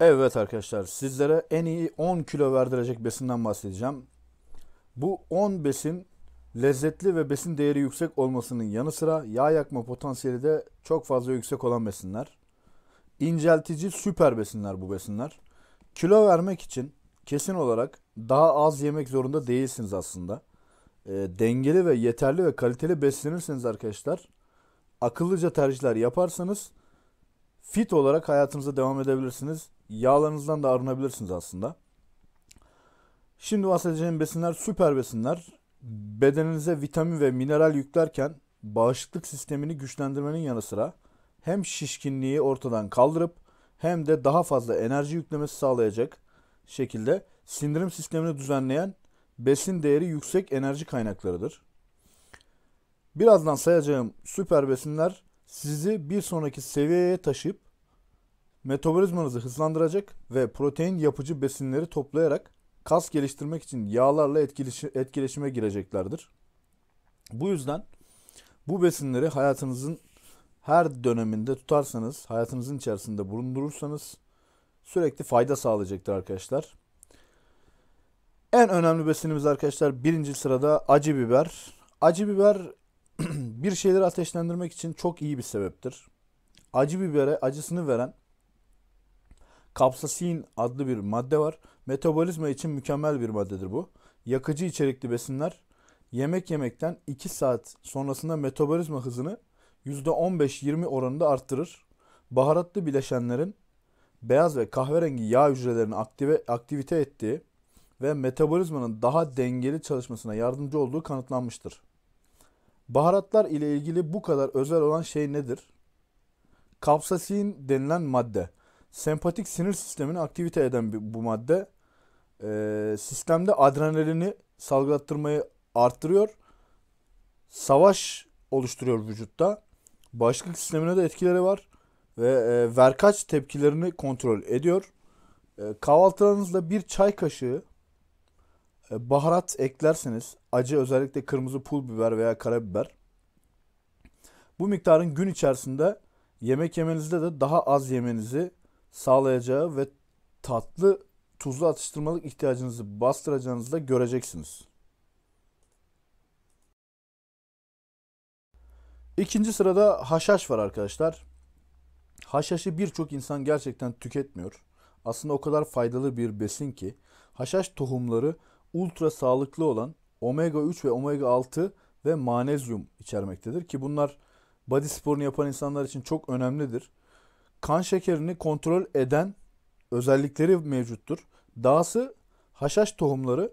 Evet arkadaşlar sizlere en iyi 10 kilo verdirecek besinden bahsedeceğim. Bu 10 besin lezzetli ve besin değeri yüksek olmasının yanı sıra yağ yakma potansiyeli de çok fazla yüksek olan besinler. İnceltici süper besinler bu besinler. Kilo vermek için kesin olarak daha az yemek zorunda değilsiniz aslında. E, dengeli ve yeterli ve kaliteli beslenirsiniz arkadaşlar akıllıca tercihler yaparsanız fit olarak hayatınıza devam edebilirsiniz. Yağlarınızdan da arınabilirsiniz aslında. Şimdi bahsedeceğim besinler süper besinler. Bedeninize vitamin ve mineral yüklerken bağışıklık sistemini güçlendirmenin yanı sıra hem şişkinliği ortadan kaldırıp hem de daha fazla enerji yüklemesi sağlayacak şekilde sindirim sistemini düzenleyen besin değeri yüksek enerji kaynaklarıdır. Birazdan sayacağım süper besinler sizi bir sonraki seviyeye taşıyıp metabolizmanızı hızlandıracak ve protein yapıcı besinleri toplayarak kas geliştirmek için yağlarla etkileşime gireceklerdir. Bu yüzden bu besinleri hayatınızın her döneminde tutarsanız, hayatınızın içerisinde bulundurursanız sürekli fayda sağlayacaktır arkadaşlar. En önemli besinimiz arkadaşlar birinci sırada acı biber. Acı biber bir şeyleri ateşlendirmek için çok iyi bir sebeptir. Acı bibere acısını veren kapsasin adlı bir madde var. Metabolizma için mükemmel bir maddedir bu. Yakıcı içerikli besinler yemek yemekten 2 saat sonrasında metabolizma hızını %15-20 oranında arttırır. Baharatlı bileşenlerin beyaz ve kahverengi yağ hücrelerini aktive, aktivite ettiği ve metabolizmanın daha dengeli çalışmasına yardımcı olduğu kanıtlanmıştır. Baharatlar ile ilgili bu kadar özel olan şey nedir? Kapsasin denilen madde. Sempatik sinir sistemini aktivite eden bu madde ee, sistemde adrenalini salgılattırmayı arttırıyor. Savaş oluşturuyor vücutta. Bağışıklık sistemine de etkileri var ve e, verkaç tepkilerini kontrol ediyor. E, kahvaltılarınızda bir çay kaşığı e, baharat eklerseniz acı özellikle kırmızı pul biber veya karabiber bu miktarın gün içerisinde yemek yemenizde de daha az yemenizi sağlayacağı ve tatlı tuzlu atıştırmalık ihtiyacınızı bastıracağınızı da göreceksiniz. İkinci sırada haşhaş var arkadaşlar. Haşhaşı birçok insan gerçekten tüketmiyor. Aslında o kadar faydalı bir besin ki haşhaş tohumları ultra sağlıklı olan omega 3 ve omega 6 ve manezyum içermektedir ki bunlar body sporunu yapan insanlar için çok önemlidir. Kan şekerini kontrol eden özellikleri mevcuttur. Dahası haşhaş tohumları,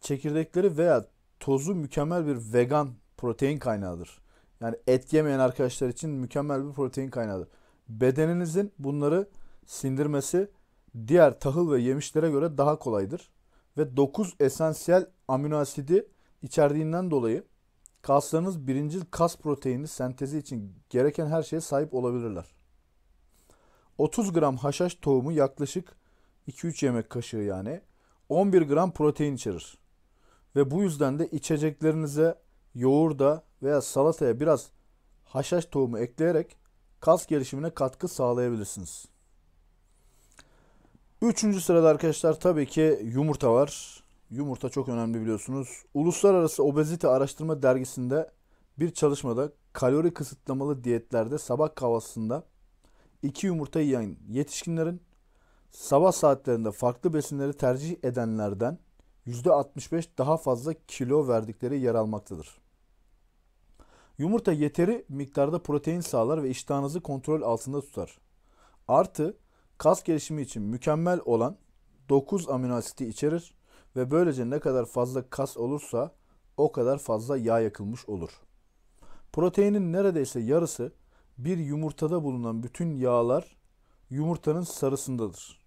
çekirdekleri veya tozu mükemmel bir vegan protein kaynağıdır. Yani et yemeyen arkadaşlar için mükemmel bir protein kaynağıdır. Bedeninizin bunları sindirmesi diğer tahıl ve yemişlere göre daha kolaydır ve 9 esansiyel amino asidi içerdiğinden dolayı kaslarınız birincil kas proteini sentezi için gereken her şeye sahip olabilirler. 30 gram haşhaş tohumu yaklaşık 2-3 yemek kaşığı yani 11 gram protein içerir. Ve bu yüzden de içeceklerinize yoğurda veya salataya biraz haşhaş tohumu ekleyerek kas gelişimine katkı sağlayabilirsiniz. Üçüncü sırada arkadaşlar tabii ki yumurta var. Yumurta çok önemli biliyorsunuz. Uluslararası Obezite Araştırma Dergisi'nde bir çalışmada kalori kısıtlamalı diyetlerde sabah kahvaltısında iki yumurta yiyen yetişkinlerin sabah saatlerinde farklı besinleri tercih edenlerden %65 daha fazla kilo verdikleri yer almaktadır. Yumurta yeteri miktarda protein sağlar ve iştahınızı kontrol altında tutar. Artı Kas gelişimi için mükemmel olan 9 amino asiti içerir ve böylece ne kadar fazla kas olursa o kadar fazla yağ yakılmış olur. Proteinin neredeyse yarısı bir yumurtada bulunan bütün yağlar yumurtanın sarısındadır.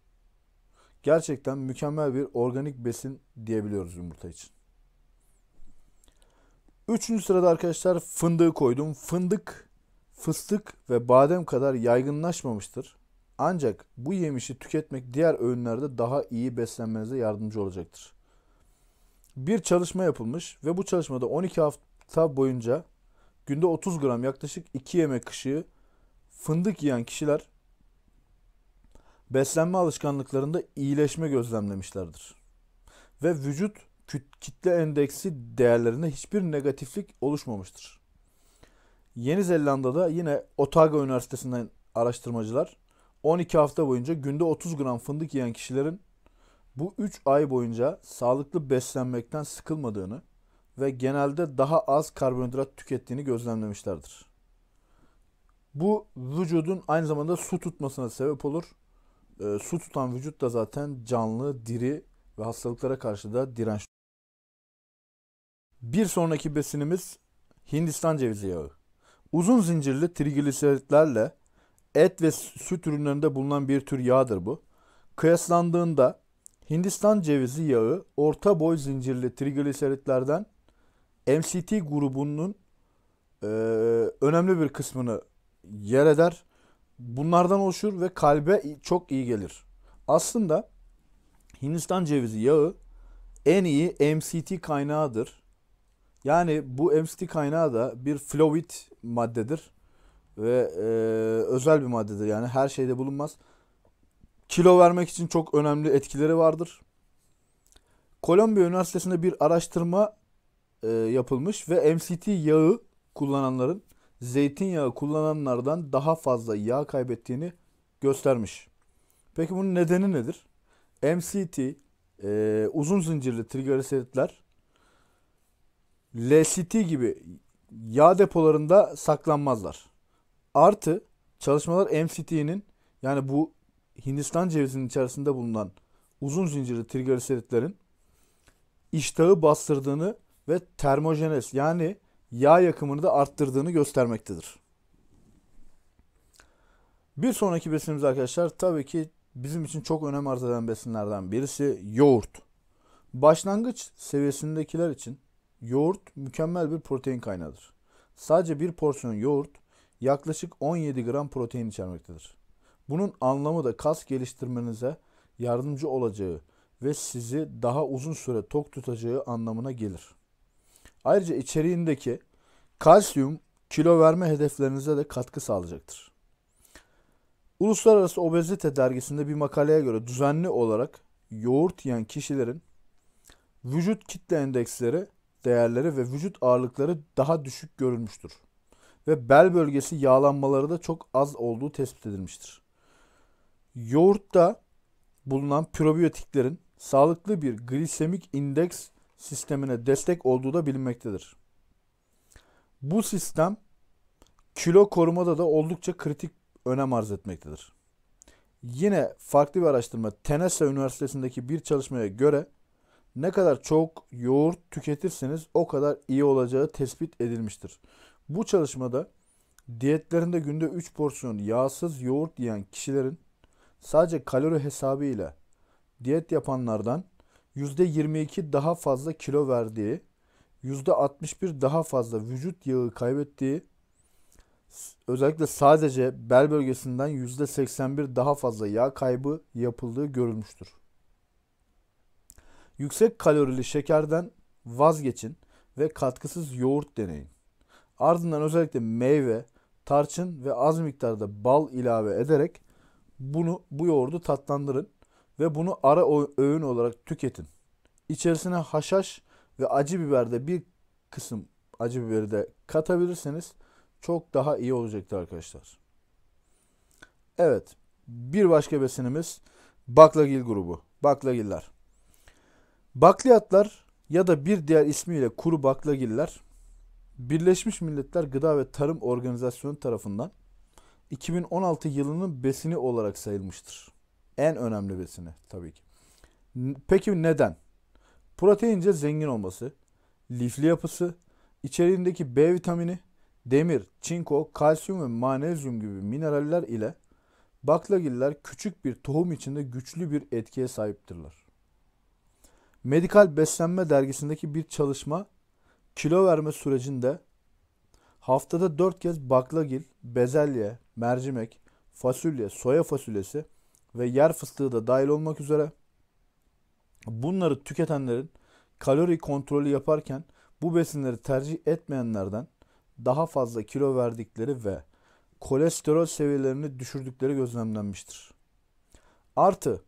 Gerçekten mükemmel bir organik besin diyebiliyoruz yumurta için. Üçüncü sırada arkadaşlar fındığı koydum. Fındık, fıstık ve badem kadar yaygınlaşmamıştır. Ancak bu yemişi tüketmek diğer öğünlerde daha iyi beslenmenize yardımcı olacaktır. Bir çalışma yapılmış ve bu çalışmada 12 hafta boyunca günde 30 gram yaklaşık 2 yemek kaşığı fındık yiyen kişiler beslenme alışkanlıklarında iyileşme gözlemlemişlerdir. Ve vücut kitle endeksi değerlerinde hiçbir negatiflik oluşmamıştır. Yeni Zelanda'da yine Otago Üniversitesi'nden araştırmacılar 12 hafta boyunca günde 30 gram fındık yiyen kişilerin bu 3 ay boyunca sağlıklı beslenmekten sıkılmadığını ve genelde daha az karbonhidrat tükettiğini gözlemlemişlerdir. Bu vücudun aynı zamanda su tutmasına sebep olur. E, su tutan vücut da zaten canlı, diri ve hastalıklara karşı da dirençli. Bir sonraki besinimiz Hindistan cevizi yağı. Uzun zincirli trigliseritlerle et ve süt ürünlerinde bulunan bir tür yağdır bu. Kıyaslandığında Hindistan cevizi yağı orta boy zincirli trigliseritlerden MCT grubunun e, önemli bir kısmını yer eder. Bunlardan oluşur ve kalbe çok iyi gelir. Aslında Hindistan cevizi yağı en iyi MCT kaynağıdır. Yani bu MCT kaynağı da bir flavoid maddedir ve e, özel bir maddedir. Yani her şeyde bulunmaz. Kilo vermek için çok önemli etkileri vardır. Kolombiya Üniversitesi'nde bir araştırma e, yapılmış ve MCT yağı kullananların zeytinyağı kullananlardan daha fazla yağ kaybettiğini göstermiş. Peki bunun nedeni nedir? MCT e, uzun zincirli trigliseritler LCT gibi yağ depolarında saklanmazlar. Artı çalışmalar MCT'nin yani bu Hindistan cevizinin içerisinde bulunan uzun zincirli trigliseritlerin iştahı bastırdığını ve termojenez yani yağ yakımını da arttırdığını göstermektedir. Bir sonraki besinimiz arkadaşlar tabii ki bizim için çok önem arz eden besinlerden birisi yoğurt. Başlangıç seviyesindekiler için yoğurt mükemmel bir protein kaynağıdır. Sadece bir porsiyon yoğurt yaklaşık 17 gram protein içermektedir. Bunun anlamı da kas geliştirmenize yardımcı olacağı ve sizi daha uzun süre tok tutacağı anlamına gelir. Ayrıca içeriğindeki kalsiyum kilo verme hedeflerinize de katkı sağlayacaktır. Uluslararası Obezite dergisinde bir makaleye göre düzenli olarak yoğurt yiyen kişilerin vücut kitle endeksleri, değerleri ve vücut ağırlıkları daha düşük görülmüştür ve bel bölgesi yağlanmaları da çok az olduğu tespit edilmiştir. Yoğurtta bulunan probiyotiklerin sağlıklı bir glisemik indeks sistemine destek olduğu da bilinmektedir. Bu sistem kilo korumada da oldukça kritik önem arz etmektedir. Yine farklı bir araştırma Tennessee Üniversitesi'ndeki bir çalışmaya göre ne kadar çok yoğurt tüketirseniz o kadar iyi olacağı tespit edilmiştir. Bu çalışmada diyetlerinde günde 3 porsiyon yağsız yoğurt yiyen kişilerin sadece kalori hesabı ile diyet yapanlardan %22 daha fazla kilo verdiği, %61 daha fazla vücut yağı kaybettiği, özellikle sadece bel bölgesinden %81 daha fazla yağ kaybı yapıldığı görülmüştür. Yüksek kalorili şekerden vazgeçin ve katkısız yoğurt deneyin. Ardından özellikle meyve, tarçın ve az miktarda bal ilave ederek bunu bu yoğurdu tatlandırın ve bunu ara öğün olarak tüketin. İçerisine haşhaş ve acı biber de bir kısım acı biberi de katabilirseniz çok daha iyi olacaktır arkadaşlar. Evet, bir başka besinimiz baklagil grubu. Baklagiller. Bakliyatlar ya da bir diğer ismiyle kuru baklagiller Birleşmiş Milletler Gıda ve Tarım Organizasyonu tarafından 2016 yılının besini olarak sayılmıştır. En önemli besini tabii ki. Peki neden? Proteince zengin olması, lifli yapısı, içeriğindeki B vitamini, demir, çinko, kalsiyum ve manezyum gibi mineraller ile baklagiller küçük bir tohum içinde güçlü bir etkiye sahiptirler. Medikal Beslenme dergisindeki bir çalışma Kilo verme sürecinde haftada 4 kez baklagil, bezelye, mercimek, fasulye, soya fasulyesi ve yer fıstığı da dahil olmak üzere bunları tüketenlerin kalori kontrolü yaparken bu besinleri tercih etmeyenlerden daha fazla kilo verdikleri ve kolesterol seviyelerini düşürdükleri gözlemlenmiştir. Artı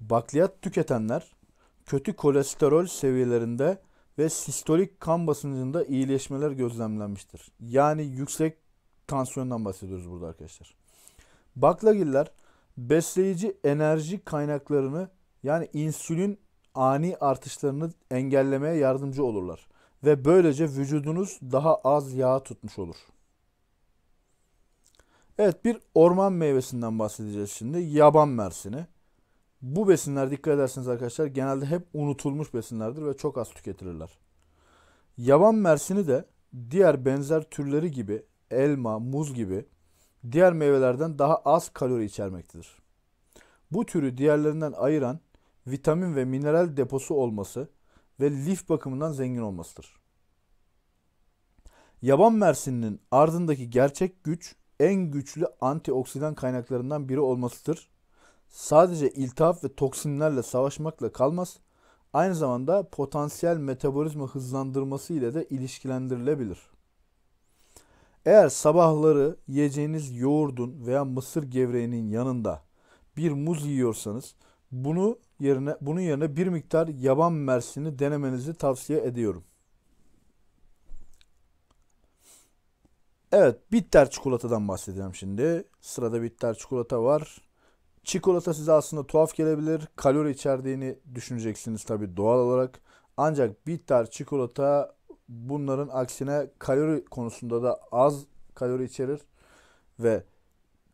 bakliyat tüketenler kötü kolesterol seviyelerinde ve sistolik kan basıncında iyileşmeler gözlemlenmiştir. Yani yüksek tansiyondan bahsediyoruz burada arkadaşlar. Baklagiller besleyici enerji kaynaklarını yani insülin ani artışlarını engellemeye yardımcı olurlar. Ve böylece vücudunuz daha az yağ tutmuş olur. Evet bir orman meyvesinden bahsedeceğiz şimdi. Yaban mersini. Bu besinler dikkat ederseniz arkadaşlar genelde hep unutulmuş besinlerdir ve çok az tüketilirler. Yaban mersini de diğer benzer türleri gibi elma, muz gibi diğer meyvelerden daha az kalori içermektedir. Bu türü diğerlerinden ayıran vitamin ve mineral deposu olması ve lif bakımından zengin olmasıdır. Yaban mersininin ardındaki gerçek güç en güçlü antioksidan kaynaklarından biri olmasıdır sadece iltihap ve toksinlerle savaşmakla kalmaz, aynı zamanda potansiyel metabolizma hızlandırması ile de ilişkilendirilebilir. Eğer sabahları yiyeceğiniz yoğurdun veya mısır gevreğinin yanında bir muz yiyorsanız bunu yerine bunun yerine bir miktar yaban mersini denemenizi tavsiye ediyorum. Evet, bitter çikolatadan bahsedeceğim şimdi. Sırada bitter çikolata var. Çikolata size aslında tuhaf gelebilir. Kalori içerdiğini düşüneceksiniz tabi doğal olarak. Ancak bitter çikolata bunların aksine kalori konusunda da az kalori içerir. Ve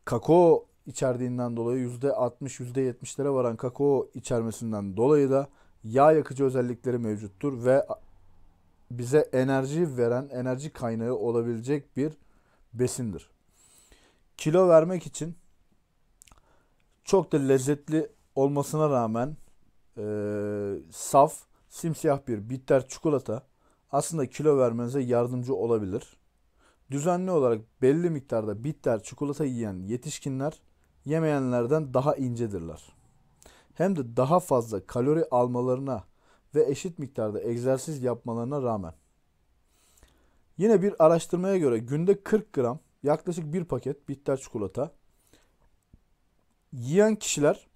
kakao içerdiğinden dolayı %60-%70'lere varan kakao içermesinden dolayı da yağ yakıcı özellikleri mevcuttur ve bize enerji veren, enerji kaynağı olabilecek bir besindir. Kilo vermek için çok da lezzetli olmasına rağmen e, saf, simsiyah bir bitter çikolata aslında kilo vermenize yardımcı olabilir. Düzenli olarak belli miktarda bitter çikolata yiyen yetişkinler yemeyenlerden daha incedirler. Hem de daha fazla kalori almalarına ve eşit miktarda egzersiz yapmalarına rağmen. Yine bir araştırmaya göre günde 40 gram yaklaşık bir paket bitter çikolata yiyen kişiler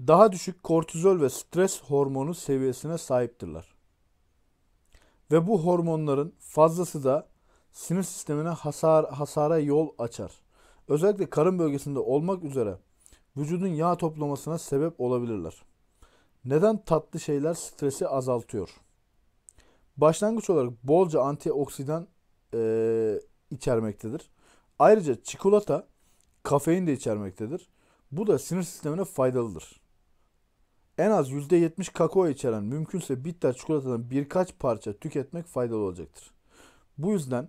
daha düşük kortizol ve stres hormonu seviyesine sahiptirler. Ve bu hormonların fazlası da sinir sistemine hasar, hasara yol açar. Özellikle karın bölgesinde olmak üzere vücudun yağ toplamasına sebep olabilirler. Neden tatlı şeyler stresi azaltıyor? Başlangıç olarak bolca antioksidan e, içermektedir. Ayrıca çikolata kafein de içermektedir. Bu da sinir sistemine faydalıdır. En az %70 kakao içeren mümkünse bitter çikolatadan birkaç parça tüketmek faydalı olacaktır. Bu yüzden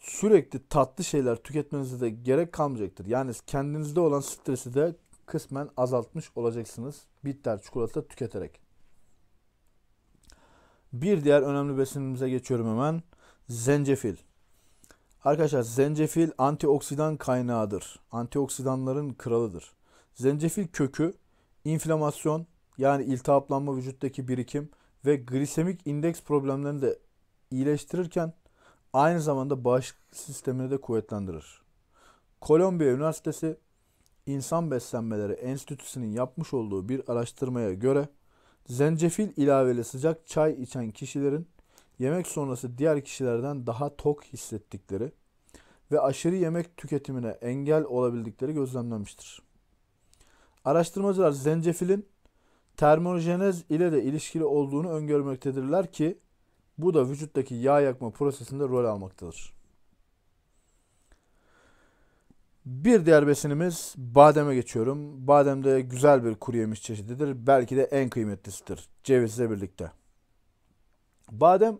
sürekli tatlı şeyler tüketmenize de gerek kalmayacaktır. Yani kendinizde olan stresi de kısmen azaltmış olacaksınız bitter çikolata tüketerek. Bir diğer önemli besinimize geçiyorum hemen. Zencefil. Arkadaşlar zencefil antioksidan kaynağıdır. Antioksidanların kralıdır. Zencefil kökü inflamasyon yani iltihaplanma vücuttaki birikim ve glisemik indeks problemlerini de iyileştirirken aynı zamanda bağışıklık sistemini de kuvvetlendirir. Kolombiya Üniversitesi İnsan Beslenmeleri Enstitüsü'nün yapmış olduğu bir araştırmaya göre zencefil ilaveli sıcak çay içen kişilerin yemek sonrası diğer kişilerden daha tok hissettikleri ve aşırı yemek tüketimine engel olabildikleri gözlemlenmiştir. Araştırmacılar zencefilin termojenez ile de ilişkili olduğunu öngörmektedirler ki bu da vücuttaki yağ yakma prosesinde rol almaktadır. Bir diğer besinimiz bademe geçiyorum. Badem de güzel bir kuru yemiş çeşididir. Belki de en kıymetlisidir cevizle birlikte. Badem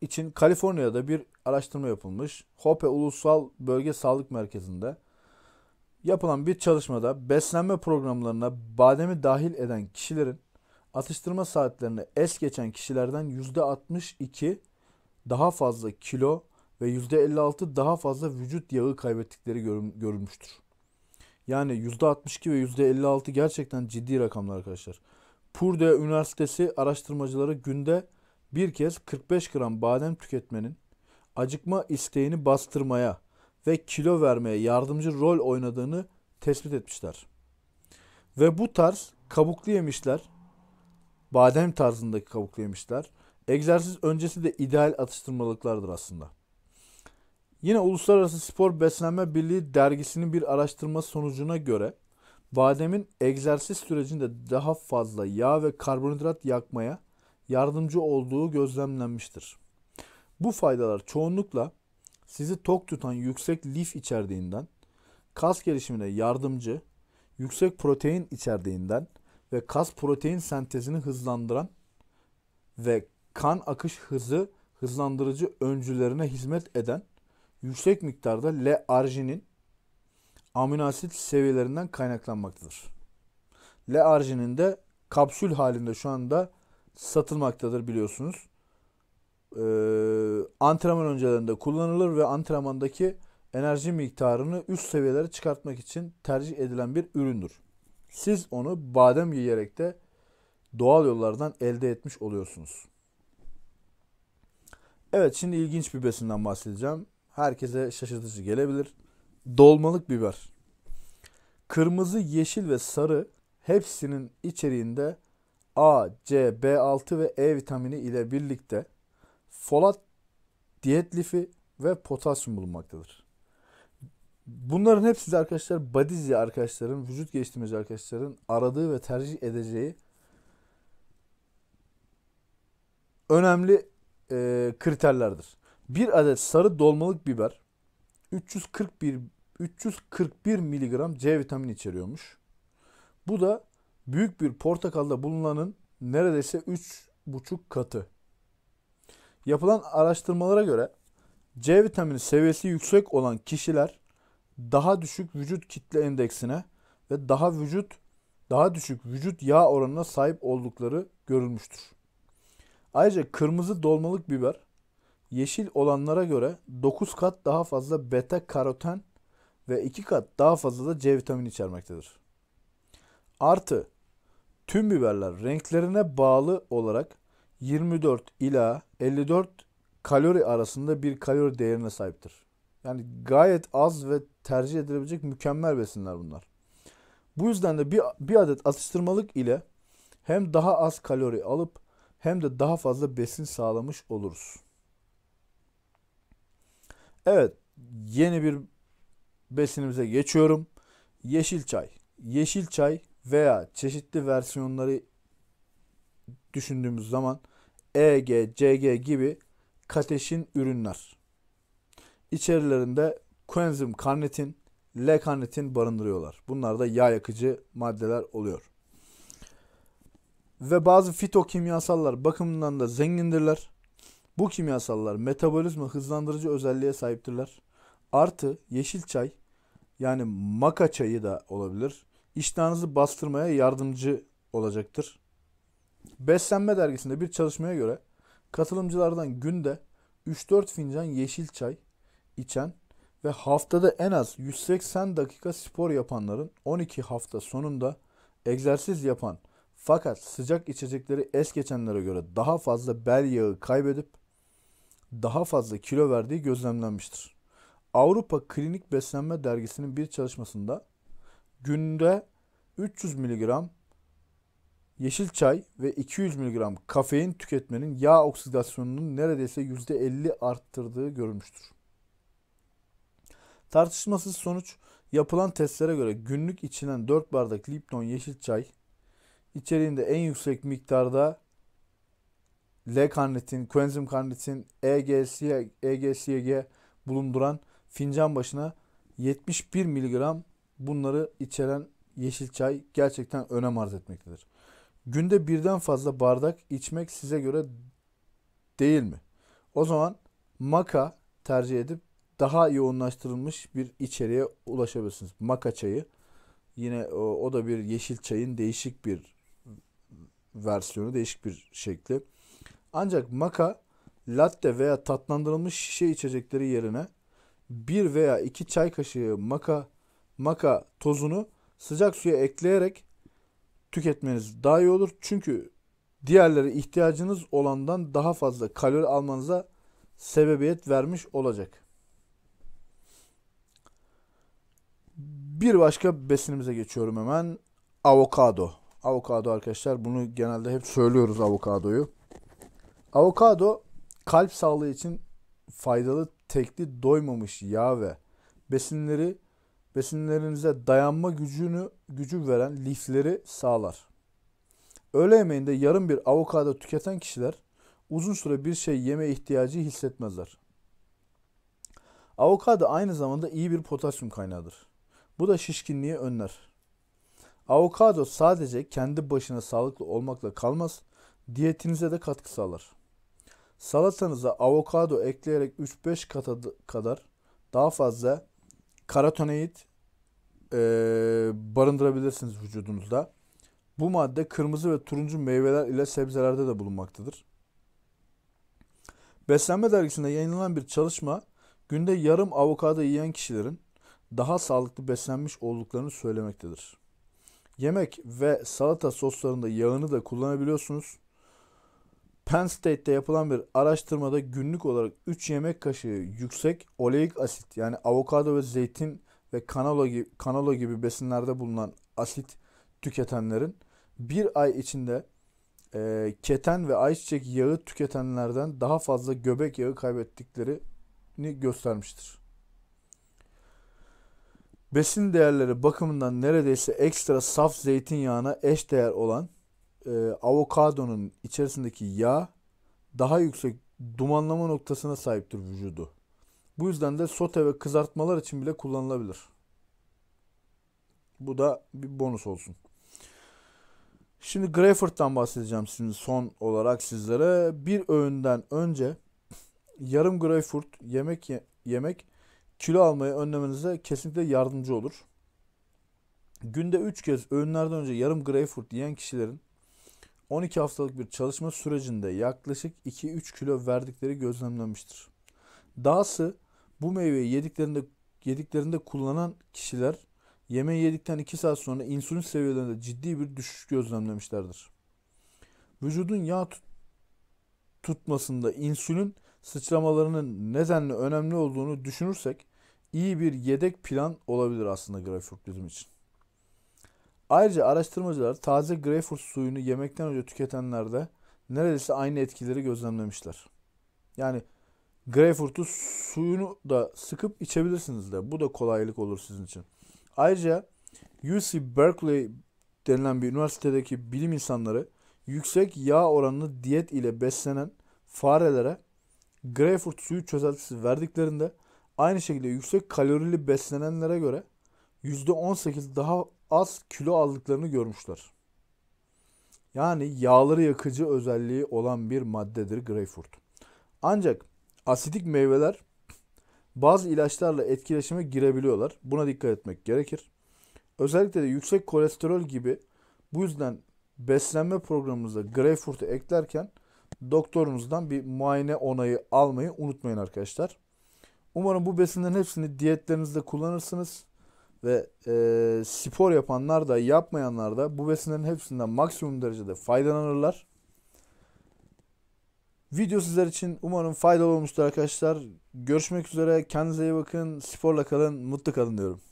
için Kaliforniya'da bir araştırma yapılmış. Hope Ulusal Bölge Sağlık Merkezi'nde yapılan bir çalışmada beslenme programlarına bademi dahil eden kişilerin atıştırma saatlerini es geçen kişilerden %62 daha fazla kilo ve %56 daha fazla vücut yağı kaybettikleri görülmüştür. Yani %62 ve %56 gerçekten ciddi rakamlar arkadaşlar. Purdue Üniversitesi araştırmacıları günde bir kez 45 gram badem tüketmenin acıkma isteğini bastırmaya ve kilo vermeye yardımcı rol oynadığını tespit etmişler. Ve bu tarz kabuklu yemişler, badem tarzındaki kabuklu yemişler, egzersiz öncesi de ideal atıştırmalıklardır aslında. Yine Uluslararası Spor Beslenme Birliği dergisinin bir araştırma sonucuna göre bademin egzersiz sürecinde daha fazla yağ ve karbonhidrat yakmaya yardımcı olduğu gözlemlenmiştir. Bu faydalar çoğunlukla sizi tok tutan yüksek lif içerdiğinden, kas gelişimine yardımcı, yüksek protein içerdiğinden ve kas protein sentezini hızlandıran ve kan akış hızı hızlandırıcı öncülerine hizmet eden yüksek miktarda L-arginin amino asit seviyelerinden kaynaklanmaktadır. L-arginin de kapsül halinde şu anda satılmaktadır biliyorsunuz. Ee, antrenman öncelerinde kullanılır ve antrenmandaki enerji miktarını üst seviyelere çıkartmak için tercih edilen bir üründür. Siz onu badem yiyerek de doğal yollardan elde etmiş oluyorsunuz. Evet şimdi ilginç bir besinden bahsedeceğim. Herkese şaşırtıcı gelebilir. Dolmalık biber. Kırmızı, yeşil ve sarı hepsinin içeriğinde A, C, B6 ve E vitamini ile birlikte folat diyet lifi ve potasyum bulunmaktadır. Bunların hepsi de arkadaşlar badizi arkadaşların, vücut geliştirmeci arkadaşların aradığı ve tercih edeceği önemli e, kriterlerdir. Bir adet sarı dolmalık biber 341 341 miligram C vitamini içeriyormuş. Bu da büyük bir portakalda bulunanın neredeyse 3,5 katı. Yapılan araştırmalara göre C vitamini seviyesi yüksek olan kişiler daha düşük vücut kitle endeksine ve daha vücut daha düşük vücut yağ oranına sahip oldukları görülmüştür. Ayrıca kırmızı dolmalık biber yeşil olanlara göre 9 kat daha fazla beta karoten ve 2 kat daha fazla da C vitamini içermektedir. Artı Tüm biberler renklerine bağlı olarak 24 ila 54 kalori arasında bir kalori değerine sahiptir. Yani gayet az ve tercih edilebilecek mükemmel besinler bunlar. Bu yüzden de bir, bir adet atıştırmalık ile hem daha az kalori alıp hem de daha fazla besin sağlamış oluruz. Evet, yeni bir besinimize geçiyorum. Yeşil çay. Yeşil çay veya çeşitli versiyonları düşündüğümüz zaman EG, CG gibi kateşin ürünler. İçerilerinde koenzim karnitin, L-karnitin barındırıyorlar. Bunlar da yağ yakıcı maddeler oluyor. Ve bazı fitokimyasallar bakımından da zengindirler. Bu kimyasallar metabolizma hızlandırıcı özelliğe sahiptirler. Artı yeşil çay yani maka çayı da olabilir iştahınızı bastırmaya yardımcı olacaktır. Beslenme dergisinde bir çalışmaya göre katılımcılardan günde 3-4 fincan yeşil çay içen ve haftada en az 180 dakika spor yapanların 12 hafta sonunda egzersiz yapan fakat sıcak içecekleri es geçenlere göre daha fazla bel yağı kaybedip daha fazla kilo verdiği gözlemlenmiştir. Avrupa Klinik Beslenme Dergisi'nin bir çalışmasında günde 300 mg yeşil çay ve 200 mg kafein tüketmenin yağ oksidasyonunun neredeyse %50 arttırdığı görülmüştür. Tartışmasız sonuç yapılan testlere göre günlük içilen 4 bardak Lipton yeşil çay içeriğinde en yüksek miktarda L karnitin, koenzim karnitin, EGC, EGCG bulunduran fincan başına 71 mg bunları içeren yeşil çay gerçekten önem arz etmektedir. Günde birden fazla bardak içmek size göre değil mi? O zaman maka tercih edip daha yoğunlaştırılmış bir içeriğe ulaşabilirsiniz. Maka çayı yine o, o da bir yeşil çayın değişik bir versiyonu, değişik bir şekli. Ancak maka latte veya tatlandırılmış şişe içecekleri yerine bir veya iki çay kaşığı maka maka tozunu sıcak suya ekleyerek tüketmeniz daha iyi olur. Çünkü diğerleri ihtiyacınız olandan daha fazla kalori almanıza sebebiyet vermiş olacak. Bir başka besinimize geçiyorum hemen. Avokado. Avokado arkadaşlar bunu genelde hep söylüyoruz avokadoyu. Avokado kalp sağlığı için faydalı tekli doymamış yağ ve besinleri besinlerinize dayanma gücünü gücü veren lifleri sağlar. Öğle yemeğinde yarım bir avokado tüketen kişiler uzun süre bir şey yeme ihtiyacı hissetmezler. Avokado aynı zamanda iyi bir potasyum kaynağıdır. Bu da şişkinliği önler. Avokado sadece kendi başına sağlıklı olmakla kalmaz, diyetinize de katkı sağlar. Salatanıza avokado ekleyerek 3-5 kata kadar daha fazla karotenoid, e, barındırabilirsiniz vücudunuzda. Bu madde kırmızı ve turuncu meyveler ile sebzelerde de bulunmaktadır. Beslenme dergisinde yayınlanan bir çalışma günde yarım avokado yiyen kişilerin daha sağlıklı beslenmiş olduklarını söylemektedir. Yemek ve salata soslarında yağını da kullanabiliyorsunuz. Penn State'te yapılan bir araştırmada günlük olarak 3 yemek kaşığı yüksek oleik asit yani avokado ve zeytin ve kanalo gibi, kanalo gibi besinlerde bulunan asit tüketenlerin bir ay içinde e, keten ve ayçiçek yağı tüketenlerden daha fazla göbek yağı kaybettiklerini göstermiştir. Besin değerleri bakımından neredeyse ekstra saf zeytinyağına eş değer olan e, avokadonun içerisindeki yağ daha yüksek dumanlama noktasına sahiptir vücudu. Bu yüzden de sote ve kızartmalar için bile kullanılabilir. Bu da bir bonus olsun. Şimdi Greyfurt'tan bahsedeceğim şimdi son olarak sizlere. Bir öğünden önce yarım Greyfurt yemek ye yemek kilo almayı önlemenize kesinlikle yardımcı olur. Günde 3 kez öğünlerden önce yarım Greyfurt yiyen kişilerin 12 haftalık bir çalışma sürecinde yaklaşık 2-3 kilo verdikleri gözlemlenmiştir. Dahası bu meyveyi yediklerinde yediklerinde kullanan kişiler yemeği yedikten 2 saat sonra insülin seviyelerinde ciddi bir düşüş gözlemlemişlerdir. Vücudun yağ tut tutmasında insülin sıçramalarının nedenle önemli olduğunu düşünürsek iyi bir yedek plan olabilir aslında greyfurt bizim için. Ayrıca araştırmacılar taze greyfurt suyunu yemekten önce tüketenlerde neredeyse aynı etkileri gözlemlemişler. Yani Greyfurt'u suyunu da sıkıp içebilirsiniz de. Bu da kolaylık olur sizin için. Ayrıca UC Berkeley denilen bir üniversitedeki bilim insanları yüksek yağ oranlı diyet ile beslenen farelere Greyfurt suyu çözeltisi verdiklerinde aynı şekilde yüksek kalorili beslenenlere göre %18 daha az kilo aldıklarını görmüşler. Yani yağları yakıcı özelliği olan bir maddedir Greyfurt. Ancak asidik meyveler bazı ilaçlarla etkileşime girebiliyorlar. Buna dikkat etmek gerekir. Özellikle de yüksek kolesterol gibi bu yüzden beslenme programınıza greyfurtu eklerken doktorunuzdan bir muayene onayı almayı unutmayın arkadaşlar. Umarım bu besinlerin hepsini diyetlerinizde kullanırsınız ve e, spor yapanlar da yapmayanlar da bu besinlerin hepsinden maksimum derecede faydalanırlar. Video sizler için umarım faydalı olmuştur arkadaşlar. Görüşmek üzere. Kendinize iyi bakın. Sporla kalın. Mutlu kalın diyorum.